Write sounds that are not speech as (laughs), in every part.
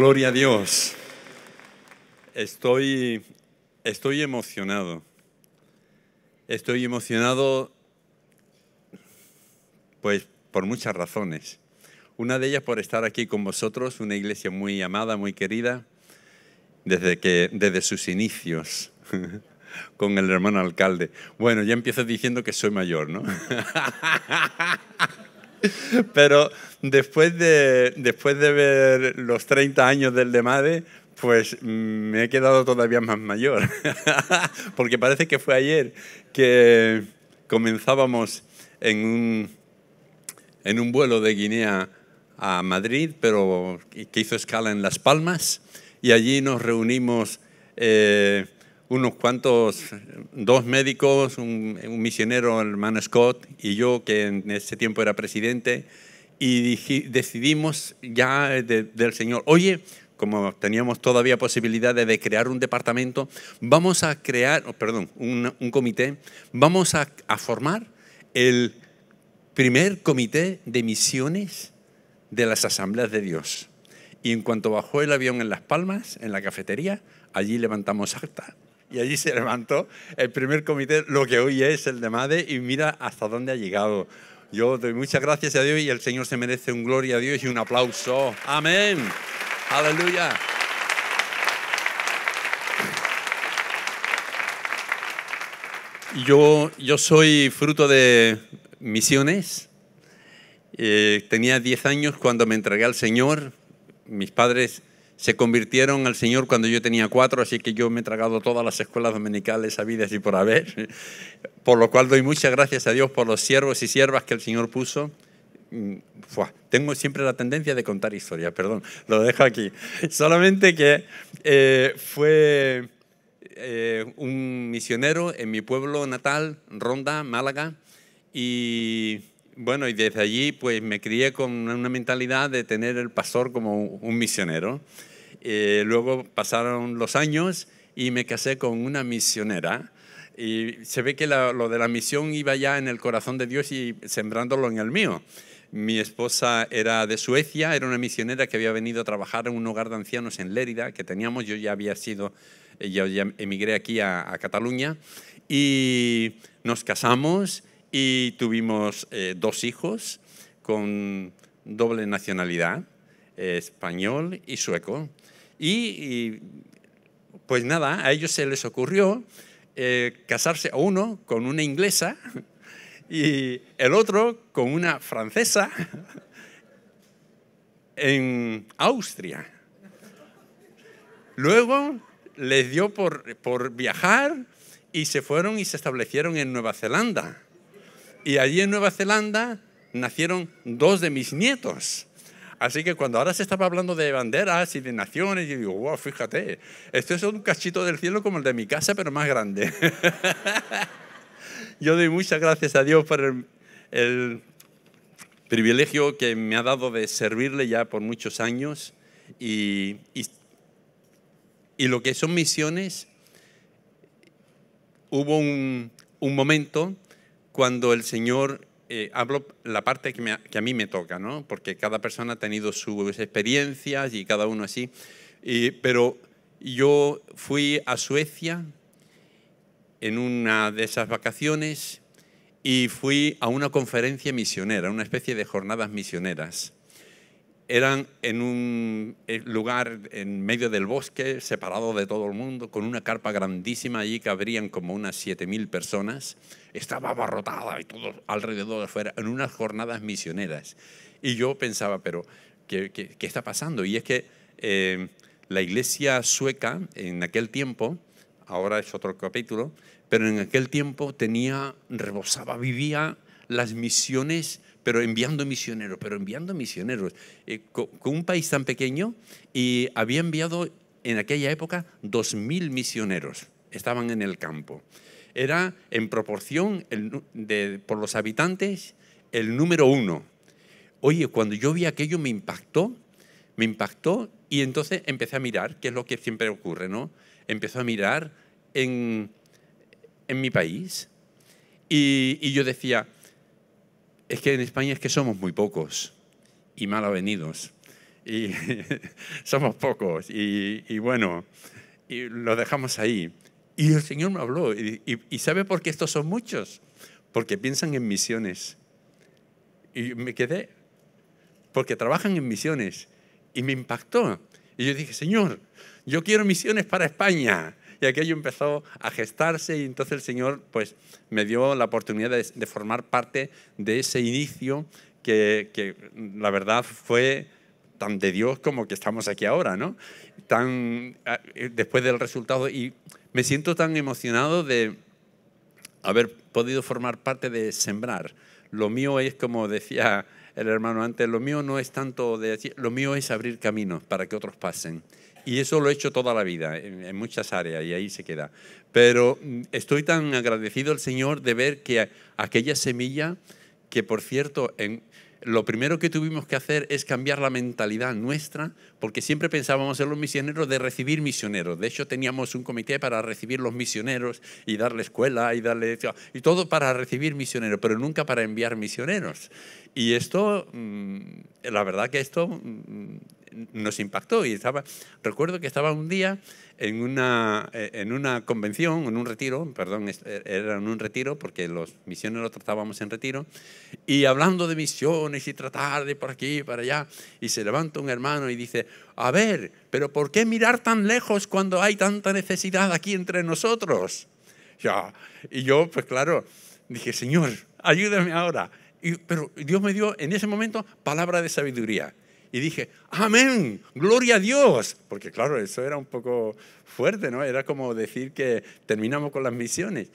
Gloria a Dios. Estoy, estoy emocionado. Estoy emocionado, pues, por muchas razones. Una de ellas por estar aquí con vosotros, una iglesia muy amada, muy querida, desde, que, desde sus inicios, (laughs) con el hermano alcalde. Bueno, ya empiezo diciendo que soy mayor, ¿no? (laughs) (laughs) Pero después de, después de ver los 30 años del de DEMADE, pues mm, me he quedado todavía más mayor. (laughs) Porque parece que fue ayer que comenzábamos en un, en un vuelo de Guinea a Madrid, pero que hizo escala en Las Palmas, y allí nos reunimos. Eh, unos cuantos, dos médicos, un, misionero, el hermano Scott, y yo, que en ese tiempo era presidente, y decidimos ya del Señor, oye, como teníamos todavía posibilidades de crear un departamento, vamos a crear, oh, perdón, un, comité, vamos a, a, formar el primer comité de misiones de las asambleas de Dios. Y en cuanto bajó el avión en Las Palmas, en la cafetería, allí levantamos acta y allí se levantó el primer comité, lo que hoy es el de MADE, y mira hasta dónde ha llegado. Yo doy muchas gracias a Dios y el Señor se merece un gloria a Dios y un aplauso. Amén. Aleluya. Yo, yo soy fruto de misiones. Eh, tenía 10 años cuando me entregué al Señor. Mis padres se convirtieron al Señor cuando yo tenía cuatro, así que yo me he tragado todas las escuelas dominicales habidas y por haber, por lo cual doy muchas gracias a Dios por los siervos y siervas que el Señor puso. Mm, tengo siempre la tendencia de contar historias, perdón, lo dejo aquí. (laughs) Solamente que eh, fue eh, un misionero en mi pueblo natal, Ronda, Málaga, y bueno, y desde allí pues me crié con una mentalidad de tener el pastor como un misionero. Eh, luego pasaron los años y me casé con una misionera. Y se ve que lo de la misión iba ya en el corazón de Dios y sembrándolo en el mío. Mi esposa era de Suecia, era una misionera que había venido a trabajar en un hogar de ancianos en Lérida, que teníamos, yo ya había sido, eh, yo ya emigré aquí a, Cataluña, y nos casamos y tuvimos eh, dos hijos con doble nacionalidad, español y sueco. Y, pues nada, a ellos se les ocurrió eh, casarse uno con una inglesa (laughs) y el otro con una francesa (laughs) en Austria. Luego les dio por, por viajar y se fueron y se establecieron en Nueva Zelanda. Y allí en Nueva Zelanda nacieron dos de mis nietos. Así que cuando ahora se estaba hablando de banderas y de naciones, yo digo, wow, fíjate, esto es un cachito del cielo como el de mi casa, pero más grande. (laughs) yo doy muchas gracias a Dios por el, privilegio que me ha dado de servirle ya por muchos años y, y, lo que son misiones, hubo un, un momento cuando el Señor eh, hablo la parte que, a mí me toca, ¿no? porque cada persona ha tenido sus experiencias y cada uno así. pero yo fui a Suecia en una de esas vacaciones y fui a una conferencia misionera, una especie de jornadas misioneras eran en un eh, lugar en medio del bosque, separado de todo el mundo, con una carpa grandísima, allí que habrían como unas 7.000 personas. Estaba abarrotada y todo alrededor de afuera, en unas jornadas misioneras. Y yo pensaba, pero, ¿qué, está pasando? Y es que eh, la iglesia sueca en aquel tiempo, ahora es otro capítulo, pero en aquel tiempo tenía, rebosaba, vivía las misiones pero enviando misioneros, pero enviando misioneros. Eh, con, un país tan pequeño y había enviado en aquella época 2.000 misioneros, estaban en el campo. Era en proporción por los habitantes el número uno. Oye, cuando yo vi aquello me impactó, me impactó y entonces empecé a mirar, que es lo que siempre ocurre, ¿no? Empezó a mirar en, en mi país y, y yo decía, es que en España es que somos muy pocos y mal avenidos. Y (laughs) somos pocos y, bueno, y lo dejamos ahí. Y el Señor me habló. Y, y, sabe por qué estos son muchos? Porque piensan en misiones. Y me quedé. Porque trabajan en misiones. Y me impactó. Y yo dije, Señor, yo quiero misiones para España y aquello empezó a gestarse y entonces el Señor pues, me dio la oportunidad de, formar parte de ese inicio que, la verdad fue tan de Dios como que estamos aquí ahora, ¿no? Tan, ah, eh, después del resultado y me siento tan emocionado de haber podido formar parte de sembrar. Lo mío es, como decía el hermano antes, lo mío no es tanto de... Lo mío es abrir caminos para que otros pasen. Y eso lo he hecho toda la vida, en, muchas áreas, y ahí se queda. Pero mm, estoy tan agradecido al Señor de ver que aquella semilla, que por cierto, en, lo primero que tuvimos que hacer es cambiar la mentalidad nuestra, porque siempre pensábamos en los misioneros de recibir misioneros. De hecho, teníamos un comité para recibir los misioneros y darle escuela y darle y todo para recibir misioneros, pero nunca para enviar misioneros. Y esto, mm, la verdad que esto mm, nos impactó y estaba, recuerdo que estaba un día en una, eh, en una convención, en un retiro, perdón, eh, era en un retiro porque los misiones los tratábamos en retiro, y hablando de misiones y tratar de por aquí, y para allá, y se levanta un hermano y dice, a ver, pero ¿por qué mirar tan lejos cuando hay tanta necesidad aquí entre nosotros? Ya. Y yo, pues claro, dije, Señor, ayúdame ahora. pero Dios me dio en ese momento palabra de sabiduría y dije, amén, gloria a Dios, porque claro, eso era un poco fuerte, ¿no? Era como decir que terminamos con las misiones.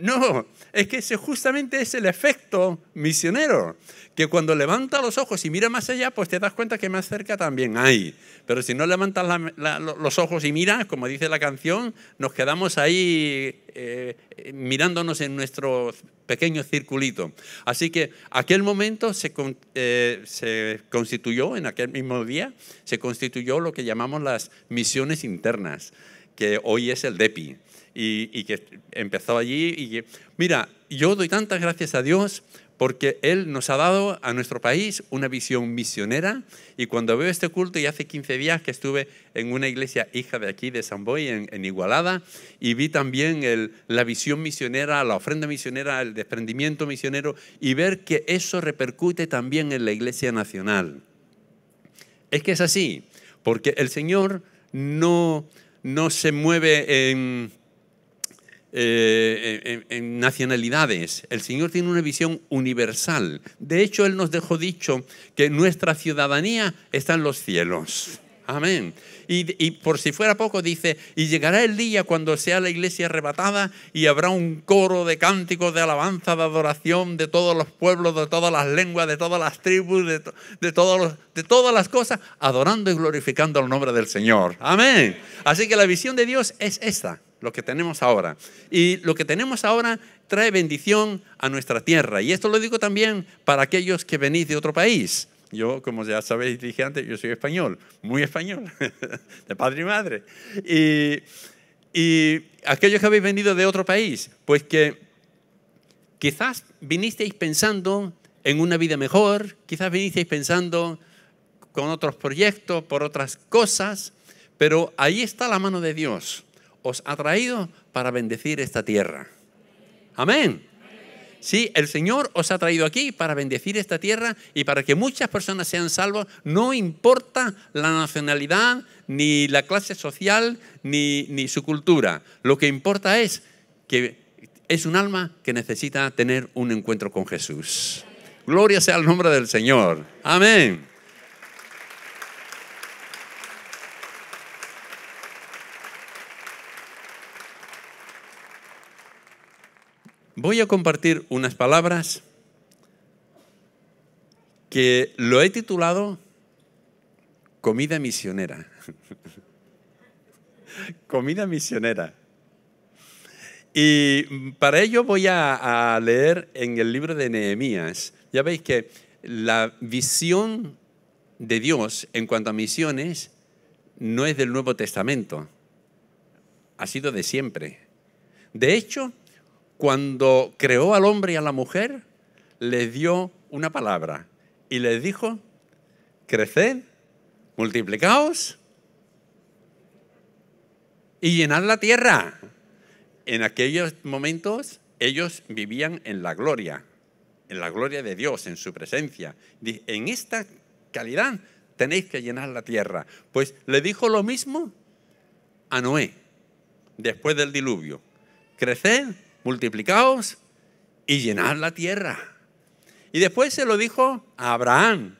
no, es que ese justamente es el efecto misionero, que cuando levanta los ojos y mira más allá, pues te das cuenta que más cerca también hay. Pero si no levantas los ojos y miras, como dice la canción, nos quedamos ahí eh, eh, mirándonos en nuestro pequeño circulito. Así que aquel momento eh, se, constituyó, en aquel mismo día, se constituyó lo que llamamos las misiones internas que hoy es el DEPI, y, que empezó allí. Y mira, yo doy tantas gracias a Dios porque Él nos ha dado a nuestro país una visión misionera. Y cuando veo este culto, y hace 15 días que estuve en una iglesia hija de aquí, de San Boy, en, Igualada, y vi también el, la visión misionera, la ofrenda misionera, el desprendimiento misionero, y ver que eso repercute también en la iglesia nacional. Es que es así, porque el Señor no no se mueve eh, en, nacionalidades. El Señor tiene una visión universal. De hecho, Él nos dejó dicho que nuestra ciudadanía está en los cielos. Amén. Y, por si fuera poco dice, y llegará el día cuando sea la iglesia arrebatada y habrá un coro de cánticos, de alabanza, de adoración de todos los pueblos, de todas las lenguas, de todas las tribus, de, de todas las cosas, adorando y glorificando el nombre del Señor. Amén. Así que la visión de Dios es esta, lo que tenemos ahora. Y lo que tenemos ahora trae bendición a nuestra tierra. Y esto lo digo también para aquellos que venís de otro país yo, como ya sabéis, dije antes, yo soy español, muy español, (laughs) de padre y madre. Y, y aquellos que habéis venido de otro país, pues que quizás vinisteis pensando en una vida mejor, quizás vinisteis pensando con otros proyectos, por otras cosas, pero ahí está la mano de Dios. Os ha traído para bendecir esta tierra. Amén. Sí, el Señor os ha traído aquí para bendecir esta tierra y para que muchas personas sean salvos. No importa la nacionalidad, ni la clase social, ni, ni su cultura. Lo que importa es que es un alma que necesita tener un encuentro con Jesús. Gloria sea al nombre del Señor. Amén. Voy a compartir unas palabras que lo he titulado Comida misionera. (laughs) Comida misionera. Y para ello voy a, leer en el libro de Nehemías. Ya veis que la visión de Dios en cuanto a misiones no es del Nuevo Testamento, ha sido de siempre. De hecho, cuando creó al hombre y a la mujer, les dio una palabra y les dijo, creced, multiplicaos y llenad la tierra. En aquellos momentos ellos vivían en la gloria, en la gloria de Dios, en su presencia. En esta calidad tenéis que llenar la tierra. Pues le dijo lo mismo a Noé, después del diluvio. Creced, multiplicaos y llenad la tierra. Y después se lo dijo a Abraham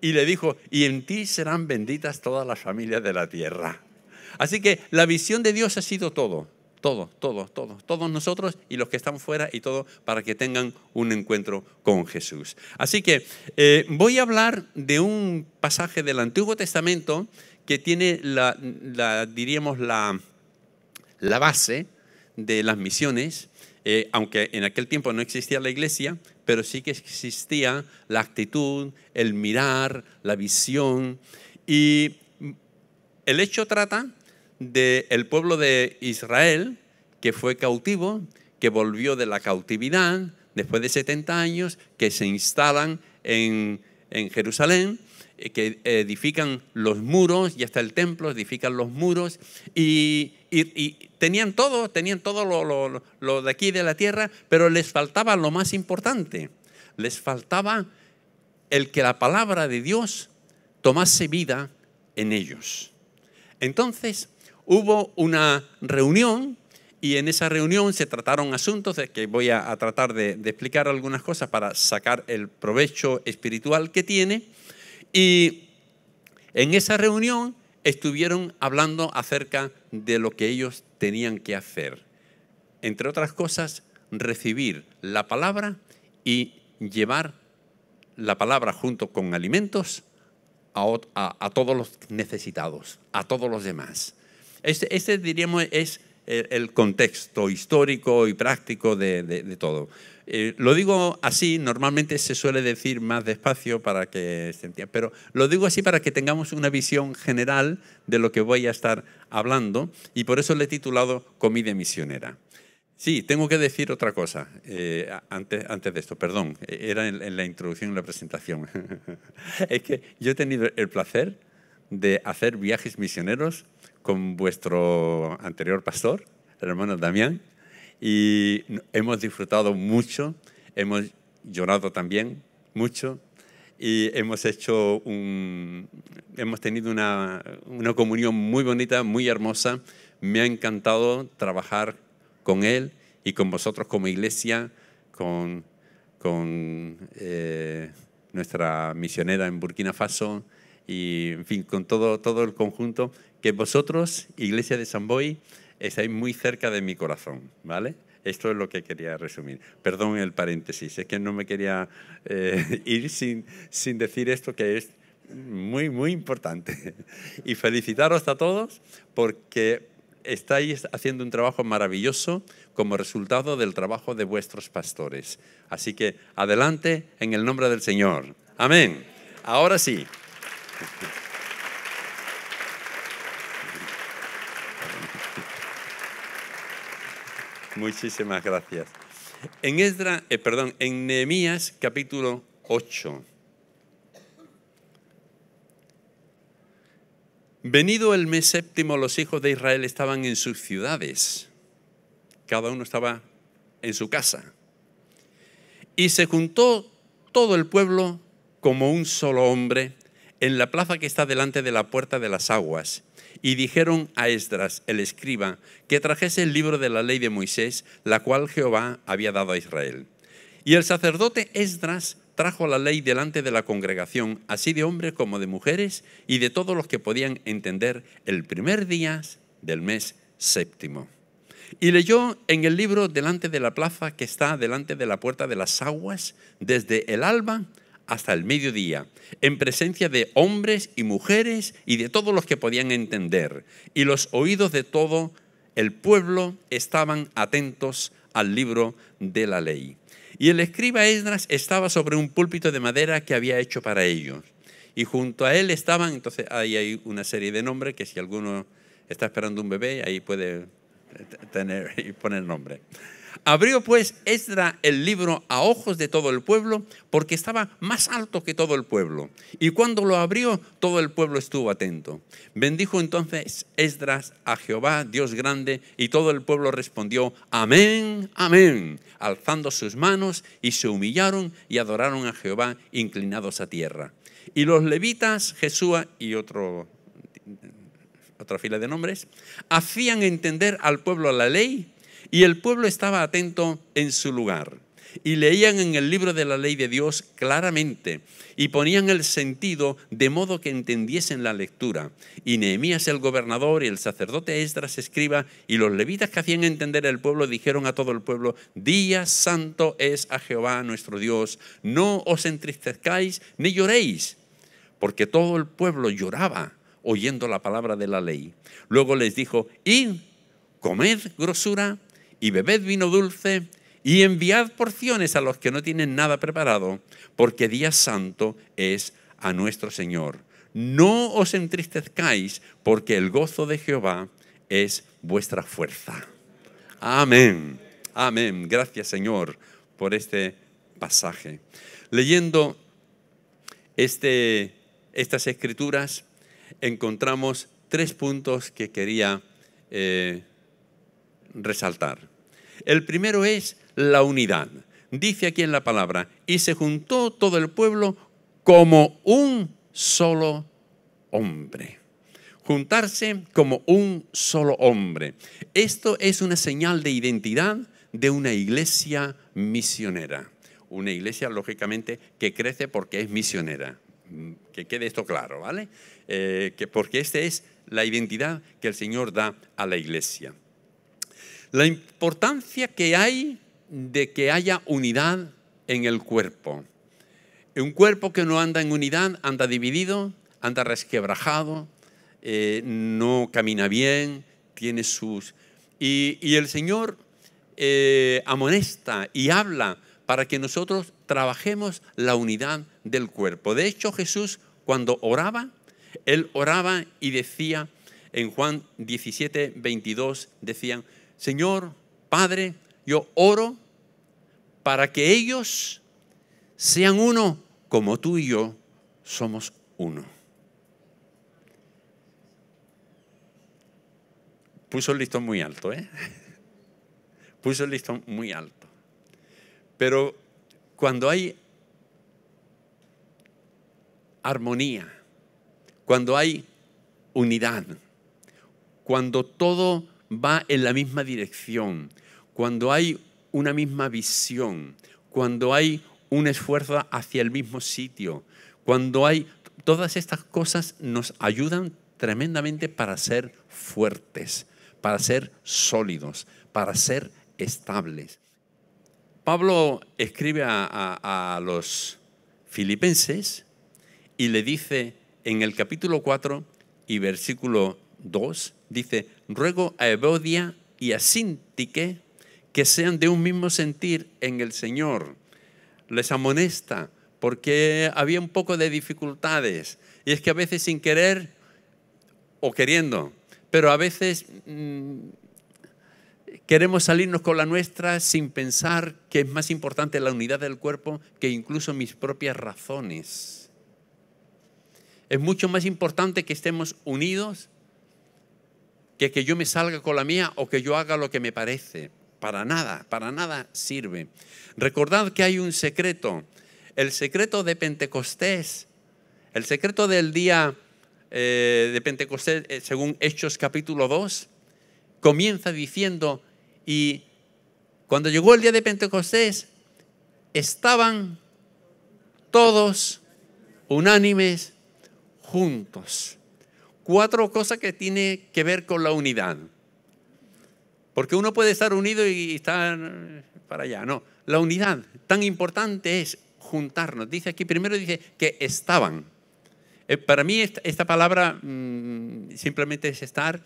y le dijo, y en ti serán benditas todas las familias de la tierra. Así que la visión de Dios ha sido todo, todo, todo, todo, todos nosotros y los que están fuera y todo para que tengan un encuentro con Jesús. Así que eh, voy a hablar de un pasaje del Antiguo Testamento que tiene diríamos la, la base de las misiones eh, aunque en aquel tiempo no existía la iglesia, pero sí que existía la actitud, el mirar, la visión. Y el hecho trata del pueblo de Israel que fue cautivo, que volvió de la cautividad después de 70 años, que se instalan en, en Jerusalén eh, que edifican los muros, y está el templo, edifican los muros y y, tenían todo, tenían todo lo, de aquí de la tierra, pero les faltaba lo más importante, les faltaba el que la palabra de Dios tomase vida en ellos. Entonces hubo una reunión y en esa reunión se trataron asuntos que voy a, tratar de, de, explicar algunas cosas para sacar el provecho espiritual que tiene. Y en esa reunión estuvieron hablando acerca de lo que ellos tenían que hacer. Entre otras cosas, recibir la palabra y llevar la palabra junto con alimentos a, todos los necesitados, a todos los demás. Este, este diríamos, es el, contexto histórico y práctico de todo. Eh, lo digo así, normalmente se suele decir más despacio para que se entienda, pero lo digo así para que tengamos una visión general de lo que voy a estar hablando y por eso le he titulado Comida Misionera. Sí, tengo que decir otra cosa eh, antes, antes, de esto, perdón, eh, era en, la introducción, en la presentación. (laughs) es que yo he tenido el placer de hacer viajes misioneros con vuestro anterior pastor, el hermano Damián, y hemos disfrutado mucho, hemos llorado también mucho y hemos hecho hemos tenido una, comunión muy bonita, muy hermosa. Me ha encantado trabajar con él y con vosotros como iglesia, con, eh, nuestra misionera en Burkina Faso y, en fin, con todo, todo el conjunto. Que vosotros, Iglesia de San Boy, estáis muy cerca de mi corazón, ¿vale? Esto es lo que quería resumir. Perdón el paréntesis, es que no me quería eh, (laughs) ir sin, sin decir esto que es muy, muy importante. (laughs) Y felicitaros a todos porque estáis haciendo un trabajo maravilloso como resultado del trabajo de vuestros pastores. Así que adelante en el nombre del Señor. Amén. Ahora sí. (laughs) Muchísimas gracias. En eh, Neemías, Nehemías capítulo 8. Venido el mes séptimo, los hijos de Israel estaban en sus ciudades. Cada uno estaba en su casa. Y se juntó todo el pueblo como un solo hombre en la plaza que está delante de la puerta de las aguas y dijeron a Esdras, el escriba, que trajese el libro de la ley de Moisés, la cual Jehová había dado a Israel. Y el sacerdote Esdras trajo la ley delante de la congregación, así de hombres como de mujeres, y de todos los que podían entender el primer día del mes séptimo. Y leyó en el libro delante de la plaza que está delante de la puerta de las aguas, desde el alba hasta el mediodía, en presencia de hombres y mujeres y de todos los que podían entender, y los oídos de todo el pueblo estaban atentos al libro de la ley. Y el escriba Esdras estaba sobre un púlpito de madera que había hecho para ellos. Y junto a él estaban, entonces ahí hay una serie de nombres que si alguno está esperando un bebé, ahí puede tener y poner nombre. Abrió pues Esdra el libro a ojos de todo el pueblo, porque estaba más alto que todo el pueblo. Y cuando lo abrió, todo el pueblo estuvo atento. Bendijo entonces Esdras a Jehová, Dios grande, y todo el pueblo respondió, amén, amén, alzando sus manos, y se humillaron y adoraron a Jehová inclinados a tierra. Y los levitas, Jesúa y otra fila de nombres, hacían entender al pueblo la ley y el pueblo estaba atento en su lugar. Y leían en el libro de la ley de Dios claramente y ponían el sentido de modo que entendiesen la lectura. Y Nehemías el gobernador y el sacerdote Esdras escriba y los levitas que hacían entender el pueblo dijeron a todo el pueblo, día santo es a Jehová nuestro Dios, no os entristezcáis ni lloréis, porque todo el pueblo lloraba oyendo la palabra de la ley. Luego les dijo, id, comed grosura y bebed vino dulce y enviad porciones a los que no tienen nada preparado, porque día santo es a nuestro Señor. No os entristezcáis, porque el gozo de Jehová es vuestra fuerza. Amén. Amén. Gracias Señor por este pasaje. Leyendo este, estas escrituras encontramos tres puntos que quería eh, resaltar. El primero es la unidad. Dice aquí en la palabra, y se juntó todo el pueblo como un solo hombre. Juntarse como un solo hombre. Esto es una señal de identidad de una iglesia misionera. Una iglesia, lógicamente, que crece porque es misionera. Mm, que quede esto claro, ¿vale? Eh, que porque esta es la identidad que el Señor da a la iglesia. La importancia que hay de que haya unidad en el cuerpo. Un cuerpo que no anda en unidad, anda dividido, anda resquebrajado, eh, no camina bien, tiene sus... Y, el Señor eh, amonesta y habla para que nosotros trabajemos la unidad del cuerpo. De hecho, Jesús cuando oraba, Él oraba y decía, en Juan 17, 22, decían, Señor, Padre, yo oro para que ellos sean uno como tú y yo somos uno. Puso el listón muy alto, ¿eh? (laughs) Puso el listón muy alto. Pero cuando hay armonía, cuando hay unidad, cuando todo va en la misma dirección, cuando hay una misma visión, cuando hay un esfuerzo hacia el mismo sitio, cuando hay todas estas cosas nos ayudan tremendamente para ser fuertes, para ser sólidos, para ser estables. Pablo escribe a, los filipenses y le dice en el capítulo 4 y versículo 2 dice, ruego a Evodia y a Sintique que sean de un mismo sentir en el Señor. Les amonesta porque había un poco de dificultades. Y es que a veces sin querer o queriendo, pero a veces mm, queremos salirnos con la nuestra sin pensar que es más importante la unidad del cuerpo que incluso mis propias razones. Es mucho más importante que estemos unidos que yo me salga con la mía o que yo haga lo que me parece. Para nada, para nada sirve. Recordad que hay un secreto, el secreto de Pentecostés, el secreto del día eh, de Pentecostés, eh, según Hechos capítulo 2, comienza diciendo, y cuando llegó el día de Pentecostés, estaban todos unánimes juntos cuatro cosas que tiene que ver con la unidad. Porque uno puede estar unido y estar para allá. No, la unidad tan importante es juntarnos. Dice aquí, primero dice que estaban. Eh, para mí esta, palabra mm, simplemente es estar,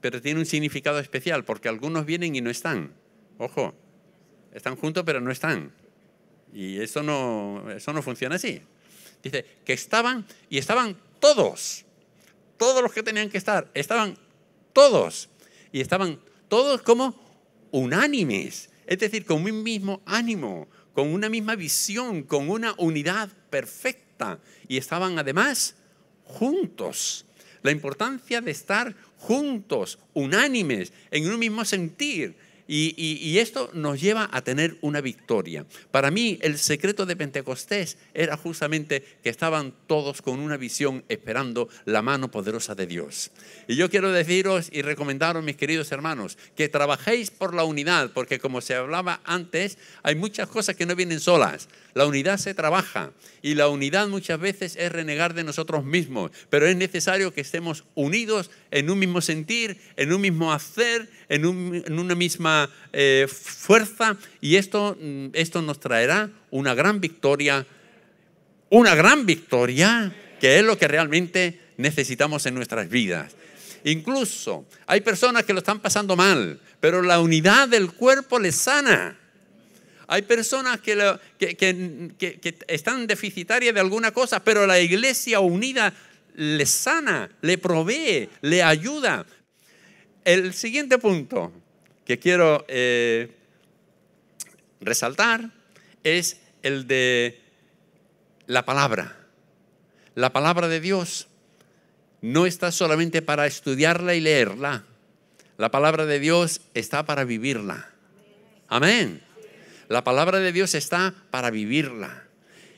pero tiene un significado especial, porque algunos vienen y no están. Ojo, están juntos pero no están. Y eso no, eso no funciona así. Dice que estaban y estaban todos todos los que tenían que estar. Estaban todos. Y estaban todos como unánimes. Es decir, con un mismo ánimo, con una misma visión, con una unidad perfecta. Y estaban además juntos. La importancia de estar juntos, unánimes, en un mismo sentir, y, esto nos lleva a tener una victoria. Para mí el secreto de Pentecostés era justamente que estaban todos con una visión esperando la mano poderosa de Dios. Y yo quiero deciros y recomendaros, mis queridos hermanos, que trabajéis por la unidad, porque como se hablaba antes, hay muchas cosas que no vienen solas. La unidad se trabaja y la unidad muchas veces es renegar de nosotros mismos, pero es necesario que estemos unidos en un mismo sentir, en un mismo hacer, en, una misma eh, fuerza. Y esto, mm, esto nos traerá una gran victoria, una gran victoria, que es lo que realmente necesitamos en nuestras vidas. Incluso hay personas que lo están pasando mal, pero la unidad del cuerpo les sana. Hay personas que, que, están deficitarias de alguna cosa, pero la iglesia unida le sana, le provee, le ayuda. El siguiente punto que quiero eh, resaltar es el de la palabra. La palabra de Dios no está solamente para estudiarla y leerla. La palabra de Dios está para vivirla. Amén. La palabra de Dios está para vivirla.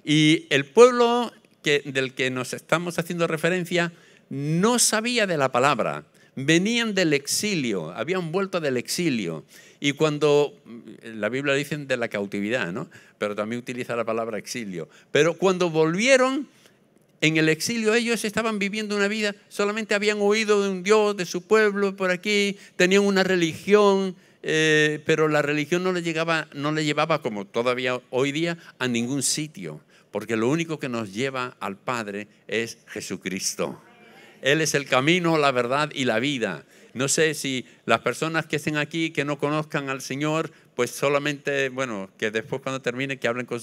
Y el pueblo del que nos estamos haciendo referencia no sabía de la palabra, venían del exilio, habían vuelto del exilio. Y cuando, mm, la Biblia dicen de la cautividad, ¿no? Pero también utiliza la palabra exilio. Pero cuando volvieron, en el exilio ellos estaban viviendo una vida, solamente habían oído de un Dios, de su pueblo por aquí, tenían una religión, eh, pero la religión no le, llegaba, no le llevaba, como todavía hoy día, a ningún sitio porque lo único que nos lleva al Padre es Jesucristo. Él es el camino, la verdad y la vida. No sé si las personas que estén aquí que no conozcan al Señor, pues solamente, bueno, que después cuando termine que hablen con,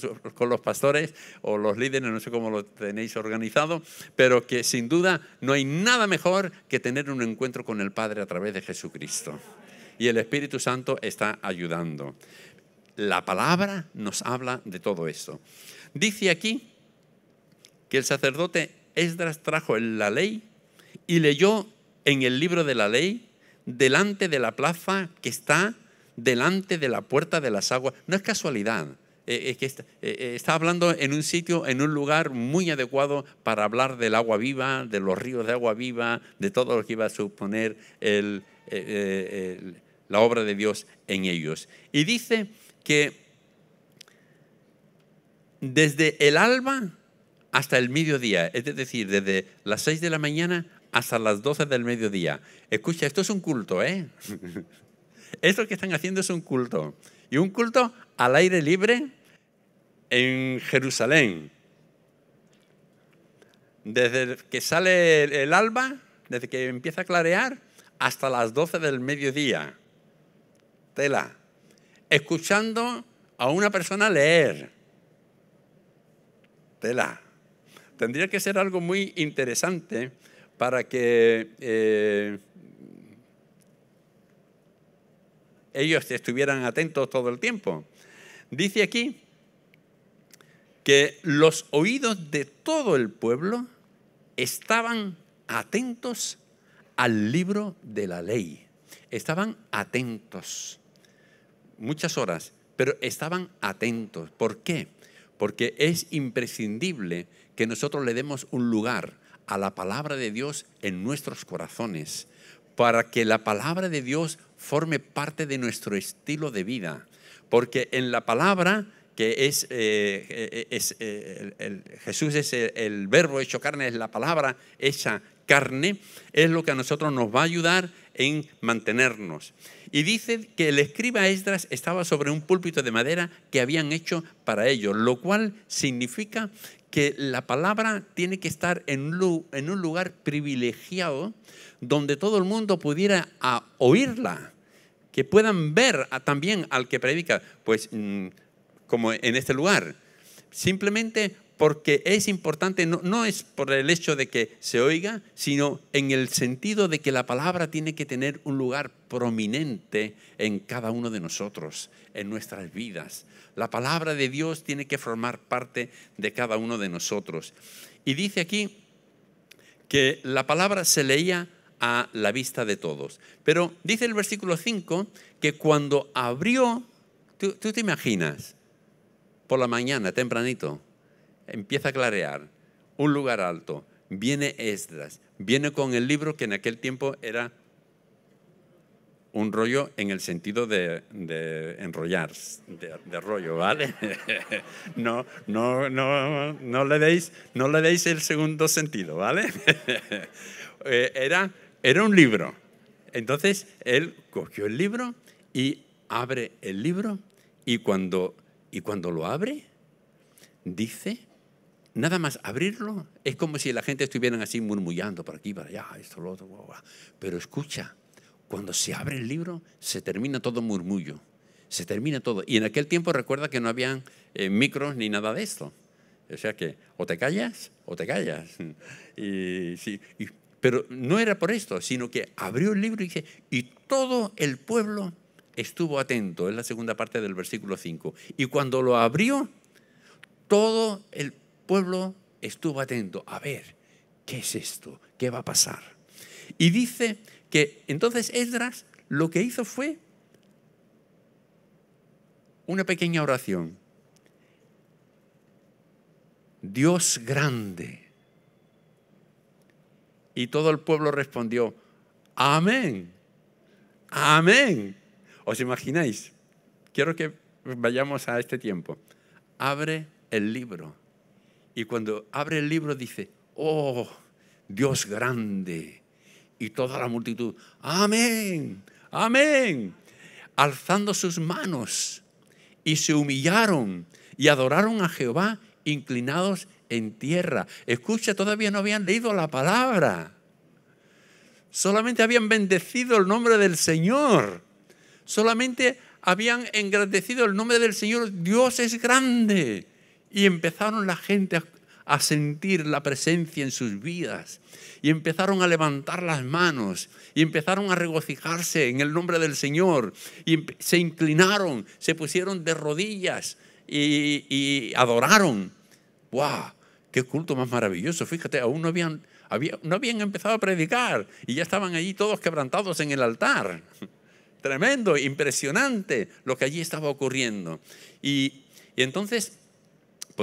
los pastores o los líderes, no sé cómo lo tenéis organizado, pero que sin duda no hay nada mejor que tener un encuentro con el Padre a través de Jesucristo. Y el Espíritu Santo está ayudando. La palabra nos habla de todo esto. Dice aquí que el sacerdote Esdras trajo la ley y leyó en el libro de la ley delante de la plaza que está delante de la puerta de las aguas. No es casualidad. Eh, eh, que eh, está, hablando en un sitio, en un lugar muy adecuado para hablar del agua viva, de los ríos de agua viva, de todo lo que iba a suponer la obra de Dios en ellos. Y dice que desde el alba hasta el mediodía, es decir, desde las 6 de la mañana hasta las 12 del mediodía. Escucha, esto es un culto, ¿eh? (laughs) esto que están haciendo es un culto. Y un culto al aire libre en Jerusalén. Desde que sale el alba, desde que empieza a clarear, hasta las 12 del mediodía. Tela. Escuchando a una persona leer. Tendría que ser algo muy interesante para que eh, ellos estuvieran atentos todo el tiempo. Dice aquí que los oídos de todo el pueblo estaban atentos al libro de la ley. Estaban atentos. Muchas horas, pero estaban atentos. ¿Por qué? porque es imprescindible que nosotros le demos un lugar a la palabra de Dios en nuestros corazones, para que la palabra de Dios forme parte de nuestro estilo de vida, porque en la palabra que es, eh, eh, eh, Jesús es el, verbo hecho carne, es la palabra hecha carne es lo que a nosotros nos va a ayudar en mantenernos. Y dice que el escriba Esdras estaba sobre un púlpito de madera que habían hecho para ellos, lo cual significa que la palabra tiene que estar en un lugar privilegiado donde todo el mundo pudiera ah, oírla, que puedan ver también al que predica, pues mm, como en este lugar. Simplemente porque es importante, no, es por el hecho de que se oiga, sino en el sentido de que la palabra tiene que tener un lugar prominente en cada uno de nosotros, en nuestras vidas. La palabra de Dios tiene que formar parte de cada uno de nosotros. Y dice aquí que la palabra se leía a la vista de todos. Pero dice el versículo 5 que cuando abrió, tú te imaginas, por la mañana, tempranito, empieza a clarear, un lugar alto, viene Esdras, viene con el libro que en aquel tiempo era un rollo en el sentido de, enrollar, de, rollo, ¿vale? (laughs) No, no, le deis, no le deis el segundo sentido, ¿vale? (laughs) Eh, era, era un libro. Entonces él cogió el libro y abre el libro y cuando, y cuando lo abre, dice Nada más abrirlo es como si la gente estuviera así murmullando por aquí, para allá, esto, lo otro. Pero escucha, cuando se abre el libro se termina todo murmullo, se termina todo. Y en aquel tiempo recuerda que no habían eh, micros ni nada de esto. O sea que o te callas o te callas. (laughs) pero no era por esto, sino que abrió el libro y y todo el pueblo estuvo atento, es la segunda parte del versículo 5. Y cuando lo abrió, todo el pueblo pueblo estuvo atento a ver qué es esto, qué va a pasar. Y dice que entonces Esdras lo que hizo fue una pequeña oración. Dios grande. Y todo el pueblo respondió, amén, amén. ¿Os imagináis? Quiero que vayamos a este tiempo. Abre el libro y cuando abre el libro dice, oh, Dios grande. Y toda la multitud, amén, amén. Alzando sus manos y se humillaron y adoraron a Jehová inclinados en tierra. Escucha, todavía no habían leído la palabra. Solamente habían bendecido el nombre del Señor. Solamente habían engrandecido el nombre del Señor. Dios es grande. Y empezaron la gente a, sentir la presencia en sus vidas. Y empezaron a levantar las manos. Y empezaron a regocijarse en el nombre del Señor. Y se inclinaron, se pusieron de rodillas y, adoraron. ¡Wow! ¡Qué culto más maravilloso! Fíjate, aún no habían, había, no habían empezado a predicar y ya estaban allí todos quebrantados en el altar. (laughs) Tremendo, impresionante lo que allí estaba ocurriendo. y, y entonces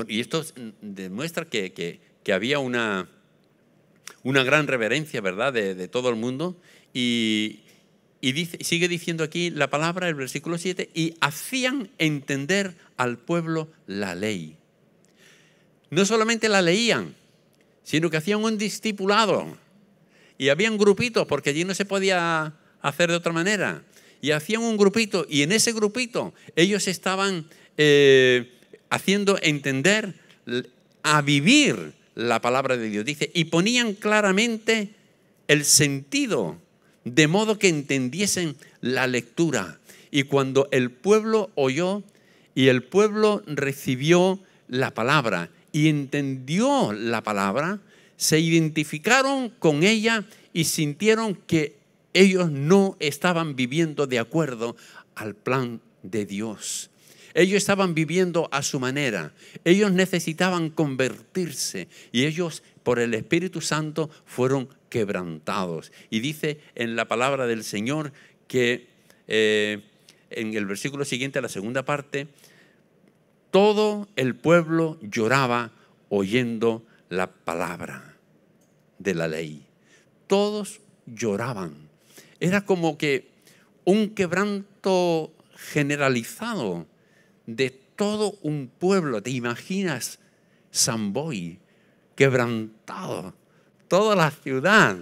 y esto mm, demuestra que, había una, una gran reverencia, ¿verdad?, de, todo el mundo. Y, sigue diciendo aquí la palabra, el versículo 7, y hacían entender al pueblo la ley. No solamente la leían, sino que hacían un discipulado. Y habían grupitos, porque allí no se podía hacer de otra manera. Y hacían un grupito, y en ese grupito ellos estaban... Eh, haciendo entender a vivir la palabra de Dios. Dice, y ponían claramente el sentido, de modo que entendiesen la lectura. Y cuando el pueblo oyó y el pueblo recibió la palabra y entendió la palabra, se identificaron con ella y sintieron que ellos no estaban viviendo de acuerdo al plan de Dios. Ellos estaban viviendo a su manera. Ellos necesitaban convertirse y ellos por el Espíritu Santo fueron quebrantados. Y dice en la palabra del Señor que eh, en el versículo siguiente, la segunda parte, todo el pueblo lloraba oyendo la palabra de la ley. Todos lloraban. Era como que un quebranto generalizado de todo un pueblo. ¿Te imaginas Samboy quebrantado? Toda la ciudad.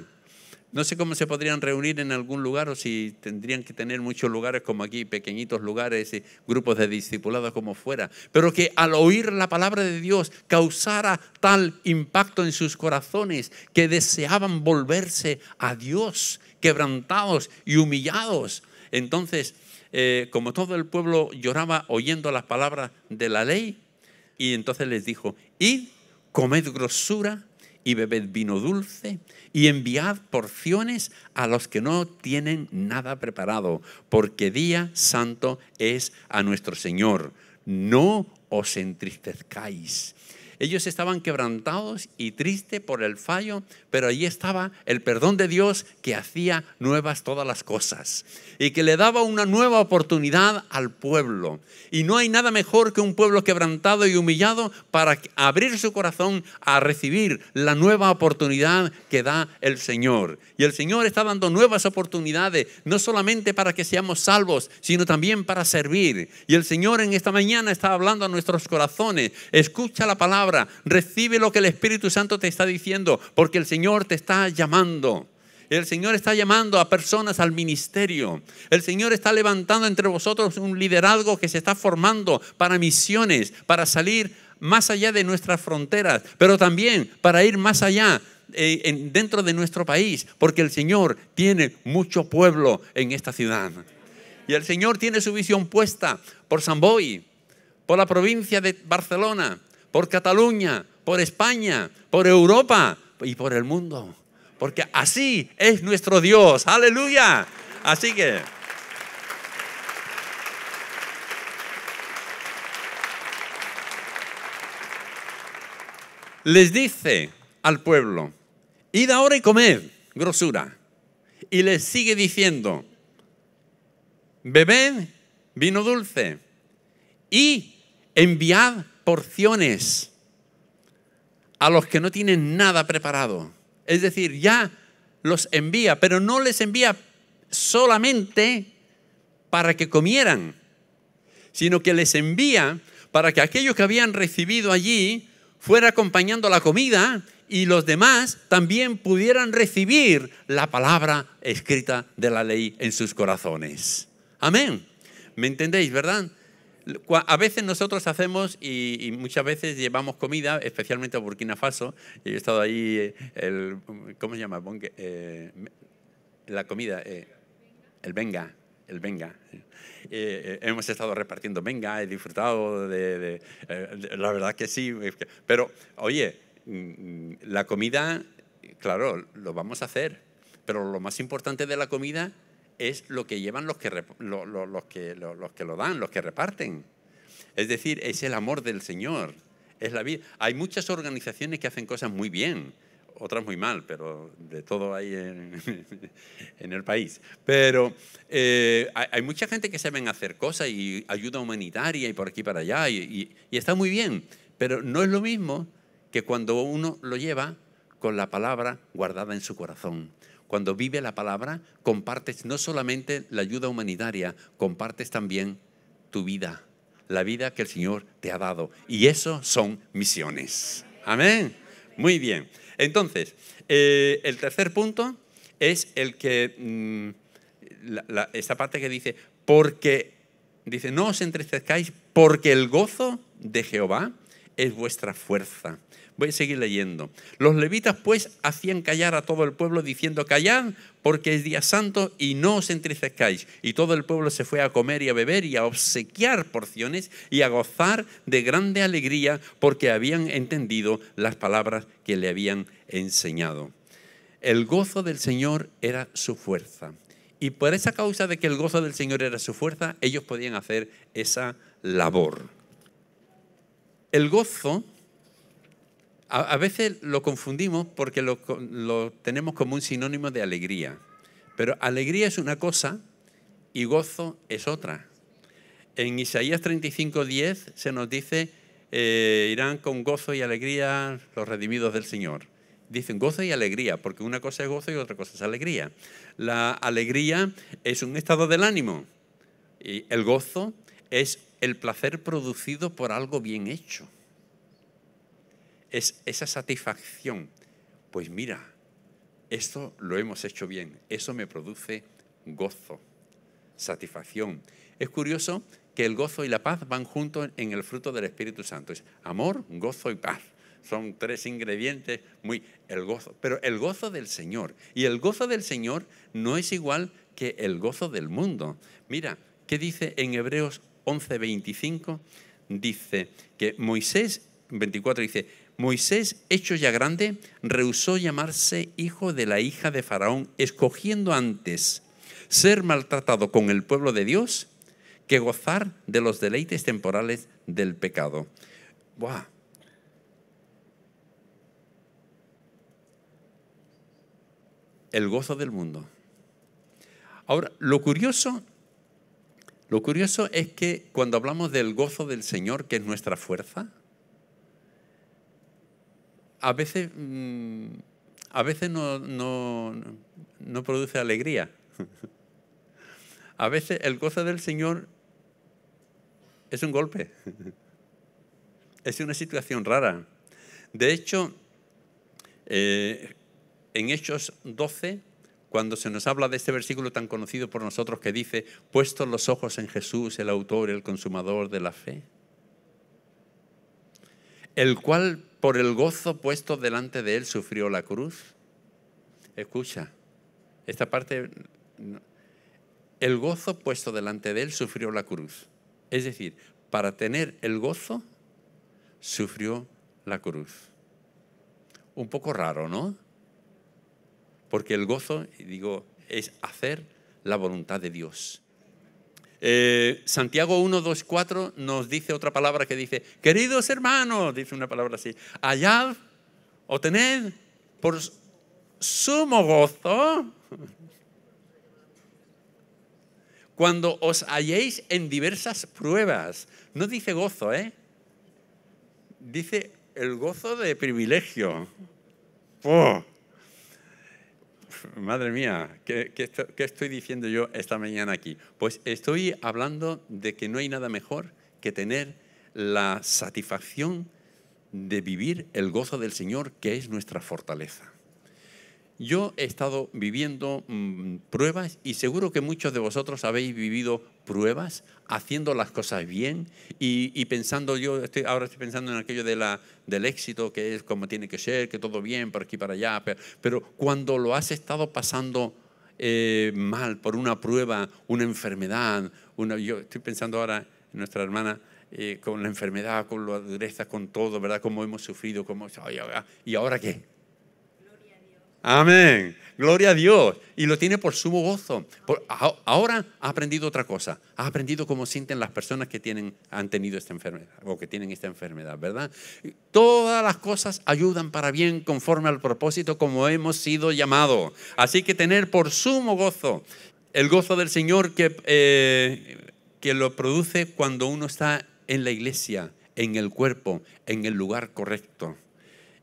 No sé cómo se podrían reunir en algún lugar o si tendrían que tener muchos lugares como aquí, pequeñitos lugares, y grupos de discipulados como fuera. Pero que al oír la palabra de Dios causara tal impacto en sus corazones que deseaban volverse a Dios, quebrantados y humillados. Entonces, eh, como todo el pueblo lloraba oyendo las palabras de la ley, y entonces les dijo, id, comed grosura y bebed vino dulce y enviad porciones a los que no tienen nada preparado, porque día santo es a nuestro Señor. No os entristezcáis ellos estaban quebrantados y tristes por el fallo, pero allí estaba el perdón de Dios que hacía nuevas todas las cosas y que le daba una nueva oportunidad al pueblo. Y no hay nada mejor que un pueblo quebrantado y humillado para abrir su corazón a recibir la nueva oportunidad que da el Señor. Y el Señor está dando nuevas oportunidades, no solamente para que seamos salvos, sino también para servir. Y el Señor en esta mañana está hablando a nuestros corazones. Escucha la palabra recibe lo que el Espíritu Santo te está diciendo, porque el Señor te está llamando. El Señor está llamando a personas al ministerio. El Señor está levantando entre vosotros un liderazgo que se está formando para misiones, para salir más allá de nuestras fronteras, pero también para ir más allá eh, dentro de nuestro país, porque el Señor tiene mucho pueblo en esta ciudad. Y el Señor tiene su visión puesta por San Boy, por la provincia de Barcelona, por Cataluña, por España, por Europa y por el mundo. Porque así es nuestro Dios. Aleluya. Así que... Les dice al pueblo, id ahora y comed grosura. Y les sigue diciendo, bebed vino dulce y enviad porciones a los que no tienen nada preparado. Es decir, ya los envía, pero no les envía solamente para que comieran, sino que les envía para que aquellos que habían recibido allí fuera acompañando la comida y los demás también pudieran recibir la palabra escrita de la ley en sus corazones. Amén. ¿Me entendéis, verdad? a veces nosotros hacemos y, muchas veces llevamos comida, especialmente a Burkina Faso. Yo he estado ahí, eh, ¿cómo se llama? Eh, la comida, eh, el venga, el venga. hemos estado repartiendo venga, he disfrutado de, la verdad que sí. Pero, oye, mm, la comida, claro, lo vamos a hacer, pero lo más importante de la comida es lo que llevan los que lo, los que, los que lo dan, los que reparten. Es decir, es el amor del Señor. Es la vida. Hay muchas organizaciones que hacen cosas muy bien, otras muy mal, pero de todo hay en, (laughs) el país. Pero eh, hay, mucha gente que saben hacer cosas y ayuda humanitaria y por aquí para allá, y está muy bien, pero no es lo mismo que cuando uno lo lleva con la palabra guardada en su corazón cuando vive la palabra, compartes no solamente la ayuda humanitaria, compartes también tu vida, la vida que el Señor te ha dado. Y eso son misiones. Amén. Muy bien. Entonces, eh, el tercer punto es el que, mm, esta parte que dice, porque, dice, no os entristezcáis, porque el gozo de Jehová es vuestra fuerza. Voy a seguir leyendo. Los levitas pues hacían callar a todo el pueblo diciendo, callad porque es día santo y no os entristezcáis. Y todo el pueblo se fue a comer y a beber y a obsequiar porciones y a gozar de grande alegría porque habían entendido las palabras que le habían enseñado. El gozo del Señor era su fuerza. Y por esa causa de que el gozo del Señor era su fuerza, ellos podían hacer esa labor. El gozo a, veces lo confundimos porque lo, tenemos como un sinónimo de alegría. Pero alegría es una cosa y gozo es otra. En Isaías 35, 10 se nos dice, eh, irán con gozo y alegría los redimidos del Señor. Dicen gozo y alegría, porque una cosa es gozo y otra cosa es alegría. La alegría es un estado del ánimo y el gozo es el placer producido por algo bien hecho es esa satisfacción. Pues mira, esto lo hemos hecho bien, eso me produce gozo, satisfacción. Es curioso que el gozo y la paz van juntos en el fruto del Espíritu Santo. Es amor, gozo y paz. Son tres ingredientes muy el gozo, pero el gozo del Señor y el gozo del Señor no es igual que el gozo del mundo. Mira, ¿qué dice en Hebreos 25? Dice que Moisés 24 dice, Moisés, hecho ya grande, rehusó llamarse hijo de la hija de Faraón, escogiendo antes ser maltratado con el pueblo de Dios que gozar de los deleites temporales del pecado. ¡Buah! El gozo del mundo. Ahora, lo curioso, lo curioso es que cuando hablamos del gozo del Señor, que es nuestra fuerza, a veces, mm, a veces no, produce alegría. (laughs) A veces el gozo del Señor es un golpe. (laughs) Es una situación rara. De hecho, eh, en Hechos 12, cuando se nos habla de este versículo tan conocido por nosotros que dice, puestos los ojos en Jesús, el autor, el consumador de la fe, el cual por el gozo puesto delante de él sufrió la cruz. Escucha, esta parte, el gozo puesto delante de él sufrió la cruz. Es decir, para tener el gozo, sufrió la cruz. Un poco raro, ¿no? Porque el gozo, digo, es hacer la voluntad de Dios. Eh, Santiago 1, 2, 4 nos dice otra palabra que dice, queridos hermanos, dice una palabra así, hallad o tened por sumo gozo cuando os halléis en diversas pruebas. No dice gozo, ¿eh? Dice el gozo de privilegio madre mía, ¿qué, estoy diciendo yo esta mañana aquí? Pues estoy hablando de que no hay nada mejor que tener la satisfacción de vivir el gozo del Señor, que es nuestra fortaleza. Yo he estado viviendo mm, pruebas y seguro que muchos de vosotros habéis vivido pruebas haciendo las cosas bien y, pensando, yo estoy, ahora estoy pensando en aquello de la, del éxito, que es como tiene que ser, que todo bien, por aquí, para allá, pero, cuando lo has estado pasando eh, mal por una prueba, una enfermedad, yo estoy pensando ahora en nuestra hermana, eh, con la enfermedad, con la dureza, con todo, ¿verdad? Cómo hemos sufrido, cómo... ¿Y ahora qué? Amén. Gloria a Dios. Y lo tiene por sumo gozo. ahora ha aprendido otra cosa. Ha aprendido cómo sienten las personas que tienen, han tenido esta enfermedad o que tienen esta enfermedad, ¿verdad? Todas las cosas ayudan para bien conforme al propósito como hemos sido llamados. Así que tener por sumo gozo el gozo del Señor que, eh, que lo produce cuando uno está en la iglesia, en el cuerpo, en el lugar correcto.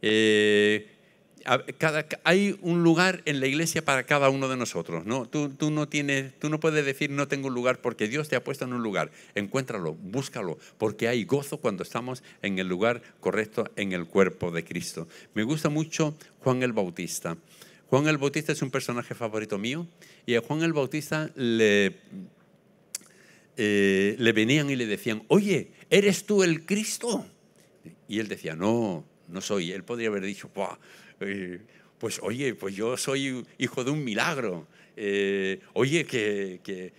Eh, hay un lugar en la iglesia para cada uno de nosotros. ¿no? Tú, no tienes, tú no puedes decir no tengo un lugar porque Dios te ha puesto en un lugar. Encuéntralo, búscalo, porque hay gozo cuando estamos en el lugar correcto, en el cuerpo de Cristo. Me gusta mucho Juan el Bautista. Juan el Bautista es un personaje favorito mío y a Juan el Bautista le, eh, le venían y le decían, oye, ¿eres tú el Cristo? Y él decía, no, no soy. Él podría haber dicho, Buah, pues oye, pues yo soy hijo de un milagro. Eh, oye, que,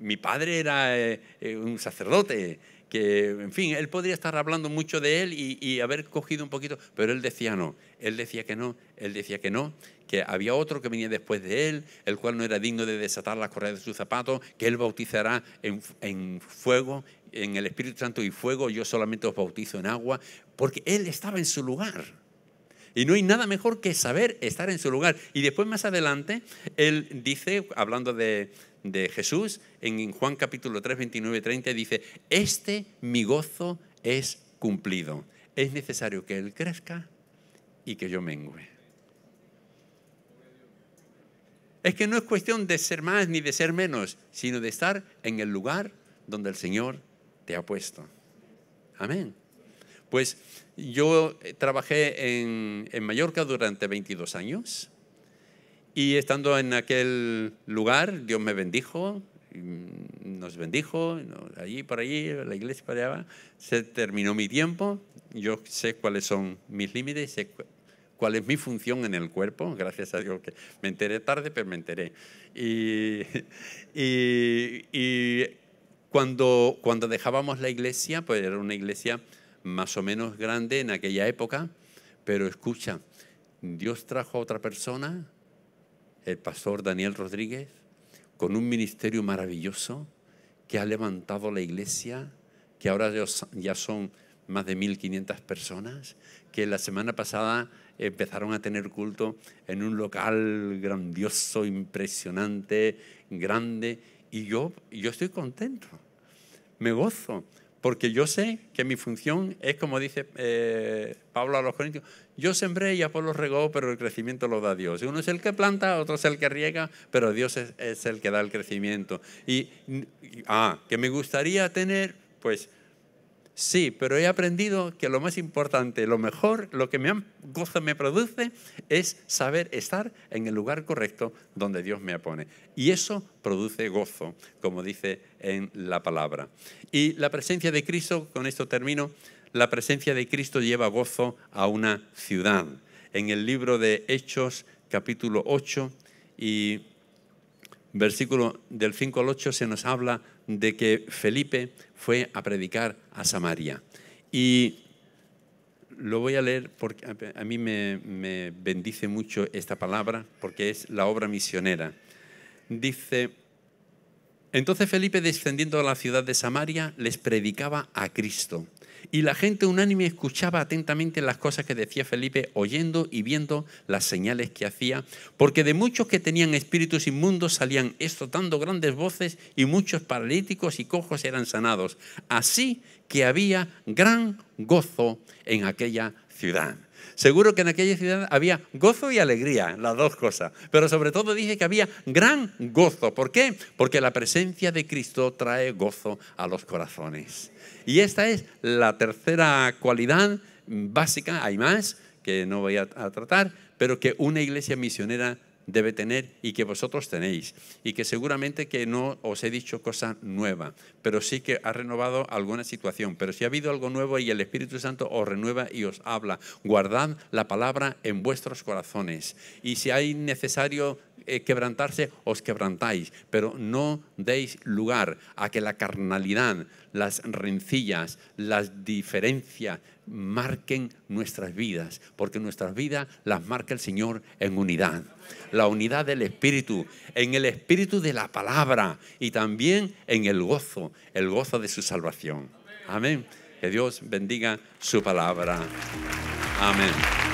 mi padre era eh, un sacerdote, que, en fin, él podría estar hablando mucho de él y, haber cogido un poquito, pero él decía no, él decía que no, él decía que no, que había otro que venía después de él, el cual no era digno de desatar las correas de su zapato, que él bautizará en, en fuego, en el Espíritu Santo y fuego, yo solamente os bautizo en agua, porque él estaba en su lugar. Y no hay nada mejor que saber estar en su lugar. Y después más adelante, él dice, hablando de, Jesús, en Juan capítulo 3, 29, 30, dice, este mi gozo es cumplido. Es necesario que Él crezca y que yo mengüe. Es que no es cuestión de ser más ni de ser menos, sino de estar en el lugar donde el Señor te ha puesto. Amén. Pues yo eh, trabajé en, Mallorca durante 22 años y estando en aquel lugar, Dios me bendijo, mm, nos bendijo, allí por allí, la iglesia por se terminó mi tiempo, yo sé cuáles son mis límites, sé cuál es mi función en el cuerpo, gracias a Dios que me enteré tarde, pero me enteré. Y, (laughs) y cuando, cuando dejábamos la iglesia, pues era una iglesia más o menos grande en aquella época, pero escucha, Dios trajo a otra persona, el pastor Daniel Rodríguez, con un ministerio maravilloso que ha levantado la iglesia, que ahora ya son más de 1.500 personas, que la semana pasada empezaron a tener culto en un local grandioso, impresionante, grande, y yo, yo estoy contento, me gozo, porque yo sé que mi función es, como dice eh, Pablo a los Corintios, yo sembré y Apolo regó, pero el crecimiento lo da Dios. Uno es el que planta, otro es el que riega, pero Dios es, el que da el crecimiento. Y, y, ah, que me gustaría tener, pues Sí, pero he aprendido que lo más importante, lo mejor, lo que me gozo me produce es saber estar en el lugar correcto donde Dios me pone. Y eso produce gozo, como dice en la palabra. Y la presencia de Cristo, con esto termino, la presencia de Cristo lleva gozo a una ciudad. En el libro de Hechos, capítulo 8 y versículo del 5 al 8 se nos habla de que Felipe fue a predicar a Samaria. Y lo voy a leer porque a mí me, bendice mucho esta palabra porque es la obra misionera. Dice, entonces Felipe descendiendo a la ciudad de Samaria les predicaba a Cristo y la gente unánime escuchaba atentamente las cosas que decía Felipe, oyendo y viendo las señales que hacía, porque de muchos que tenían espíritus inmundos salían dando grandes voces y muchos paralíticos y cojos eran sanados. Así que había gran gozo en aquella ciudad. Seguro que en aquella ciudad había gozo y alegría, las dos cosas. Pero sobre todo dice que había gran gozo. ¿Por qué? Porque la presencia de Cristo trae gozo a los corazones. Y esta es la tercera cualidad básica, hay más que no voy a, tratar, pero que una iglesia misionera debe tener y que vosotros tenéis. Y que seguramente que no os he dicho cosa nueva, pero sí que ha renovado alguna situación. Pero si ha habido algo nuevo y el Espíritu Santo os renueva y os habla, guardad la palabra en vuestros corazones. Y si hay necesario eh, quebrantarse, os quebrantáis, pero no deis lugar a que la carnalidad, las rencillas, las diferencias marquen nuestras vidas, porque nuestras vidas las marca el Señor en unidad. La unidad del Espíritu, en el Espíritu de la palabra y también en el gozo, el gozo de su salvación. Amén. Que Dios bendiga su palabra. Amén.